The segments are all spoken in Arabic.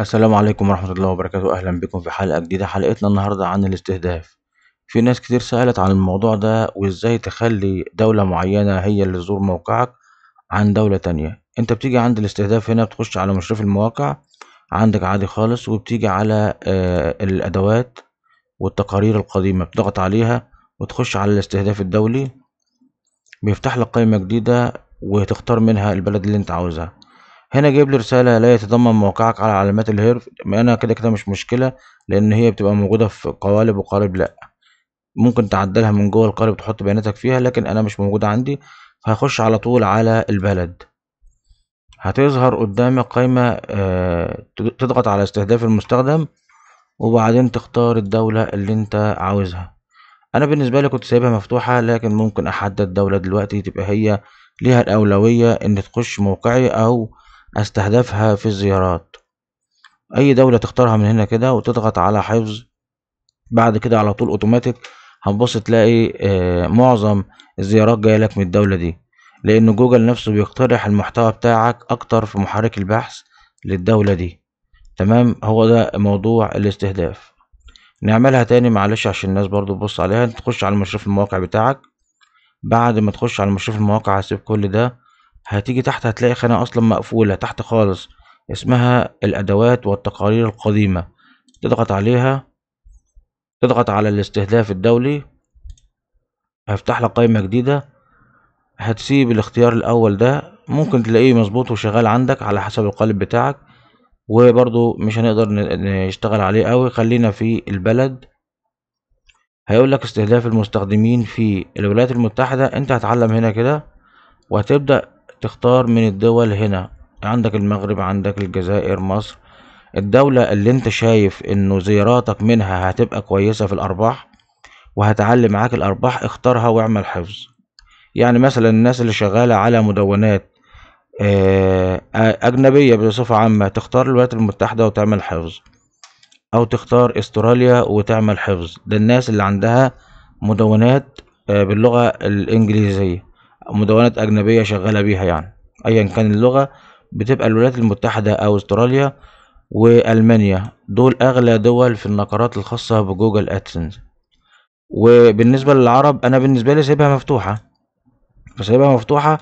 السلام عليكم ورحمة الله وبركاته أهلا بكم في حلقة جديدة حلقتنا النهاردة عن الاستهداف في ناس كتير سألت عن الموضوع ده وإزاي تخلي دولة معينة هي اللي تزور موقعك عن دولة تانية أنت بتيجي عند الاستهداف هنا بتخش على مشرف المواقع عندك عادي خالص وبتيجي على آه، الأدوات والتقارير القديمة بتضغط عليها وتخش على الاستهداف الدولي بيفتح لك قائمة جديدة وتختار منها البلد اللي أنت عاوزها هنا جايب لي رسالة لا يتضمن موقعك على علامات الهرف انا كده كده مش مشكلة لان هي بتبقى موجودة في قوالب وقالب لا ممكن تعدلها من جوه القالب تحط بياناتك فيها لكن انا مش موجودة عندي فهخش على طول على البلد هتظهر قدامك قائمة آه، تضغط على استهداف المستخدم وبعدين تختار الدولة اللي انت عاوزها انا بالنسبة لي كنت سايبها مفتوحة لكن ممكن احدد دولة دلوقتي تبقى هي ليها الأولوية إن تخش موقعي أو أستهدفها في الزيارات أي دولة تختارها من هنا كده وتضغط على حفظ بعد كده على طول أوتوماتيك هتبص تلاقي آه، معظم الزيارات جاية لك من الدولة دي لأن جوجل نفسه بيقترح المحتوى بتاعك أكتر في محرك البحث للدولة دي تمام هو ده موضوع الاستهداف نعملها تاني معلش عشان الناس برضو تبص عليها تخش على مشرف المواقع بتاعك بعد ما تخش على مشرف المواقع هسيب كل ده هتيجي تحت هتلاقي خانة أصلا مقفولة تحت خالص اسمها الأدوات والتقارير القديمة تضغط عليها تضغط على الاستهداف الدولي هفتح لك قائمة جديدة هتسيب الاختيار الأول ده ممكن تلاقيه مظبوط وشغال عندك على حسب القالب بتاعك وبرضو مش هنقدر نشتغل عليه أوي خلينا في البلد هيقول لك استهداف المستخدمين في الولايات المتحدة انت هتعلم هنا كده وهتبدأ تختار من الدول هنا عندك المغرب عندك الجزائر مصر الدولة اللي انت شايف انه زياراتك منها هتبقى كويسة في الارباح وهتعلي معاك الارباح اختارها واعمل حفظ يعني مثلا الناس اللي شغالة على مدونات آه، أجنبية بصفة عامة تختار الولايات المتحدة وتعمل حفظ أو تختار أستراليا وتعمل حفظ ده الناس اللي عندها مدونات آه، باللغة الإنجليزية مدونات أجنبية شغالة بيها يعني أيا كان اللغة بتبقى الولايات المتحدة أو أستراليا وألمانيا دول أغلى دول في النقرات الخاصة بجوجل أدسنس وبالنسبة للعرب أنا بالنسبة لي سايبها مفتوحة فسيبها مفتوحة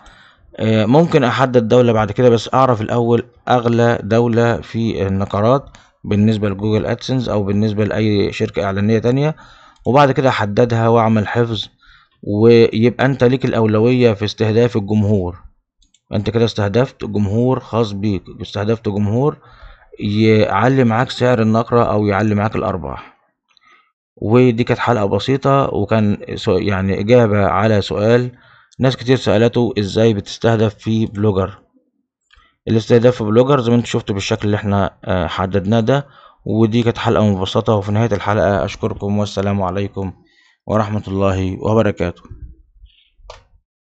آه، ممكن أحدد دولة بعد كده بس أعرف الأول أغلى دولة في النقرات بالنسبة لجوجل أدسنس أو بالنسبة لأي شركة إعلانية تانية وبعد كده أحددها وأعمل حفظ ويبقى انت ليك الاولويه في استهداف الجمهور انت كده استهدفت جمهور خاص بيك استهدفت جمهور يعلي معاك سعر النقره او يعلي معاك الارباح ودي كانت حلقه بسيطه وكان يعني اجابه على سؤال ناس كتير سالته ازاي بتستهدف في بلوجر الاستهداف في بلوجر زي ما انتوا شفتوا بالشكل اللي احنا آه، حددناه ده ودي كانت حلقه مبسطه وفي نهايه الحلقه اشكركم والسلام عليكم ورحمة الله وبركاته